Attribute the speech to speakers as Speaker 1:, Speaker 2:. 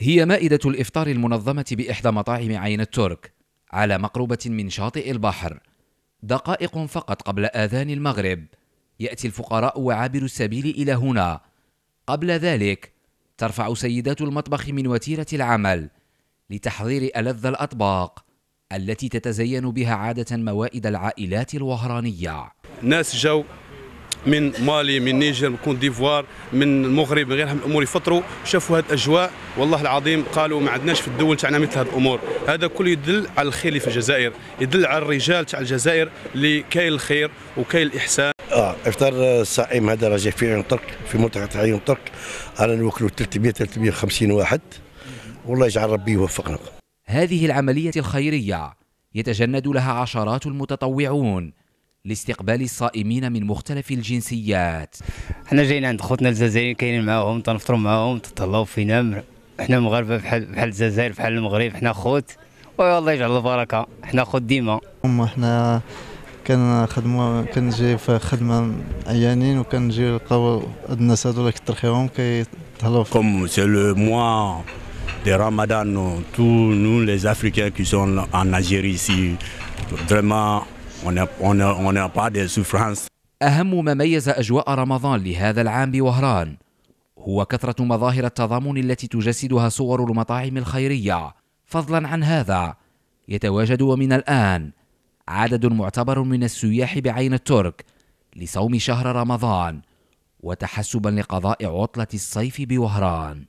Speaker 1: هي مائدة الإفطار المنظمة بإحدى مطاعم عين الترك على مقربة من شاطئ البحر دقائق فقط قبل آذان المغرب يأتي الفقراء وعابر السبيل إلى هنا قبل ذلك ترفع سيدات المطبخ من وتيرة العمل لتحضير ألذ الأطباق التي تتزين بها عادة موائد العائلات الوهرانية
Speaker 2: ناس جو من مالي من نيجر من كون ديفوار من المغرب من غيرها من الامور يفطروا شافوا هذه الاجواء والله العظيم قالوا ما عندناش في الدول تاعنا مثل هذه الامور هذا كل يدل على الخير اللي في الجزائر يدل على الرجال تاع الجزائر اللي كاين الخير وكاين الاحسان
Speaker 3: اه افطار الصائم هذا راجع في عيون ترك في منطقه عيون ترك انا نوكلوا 300 350 واحد والله يجعل ربي يوفقنا
Speaker 1: هذه العمليه الخيريه يتجند لها عشرات المتطوعون لاستقبال الصائمين من مختلف الجنسيات حنا جايين عند خوتنا الجزائريين كاينين معاهم تنفطروا معاهم تطلعوا
Speaker 4: فينا حنا مغاربه بحال بحال الجزائر بحال المغرب حنا خوت والله يجعل البركه حنا خوت ديما
Speaker 5: حنا كنخدموا كنجي في خدمه عيانين وكنجي نلقاو الناس هذو اللي كتر خيرهم كيتهلاو كوم سي
Speaker 2: لو موا دي رمضان تو نو لي Africains كي سون ان
Speaker 1: Algérie سي فريمون أهم ما ميز أجواء رمضان لهذا العام بوهران هو كثرة مظاهر التضامن التي تجسدها صور المطاعم الخيرية فضلا عن هذا يتواجد ومن الآن عدد معتبر من السياح بعين الترك لصوم شهر رمضان وتحسبا لقضاء عطلة الصيف بوهران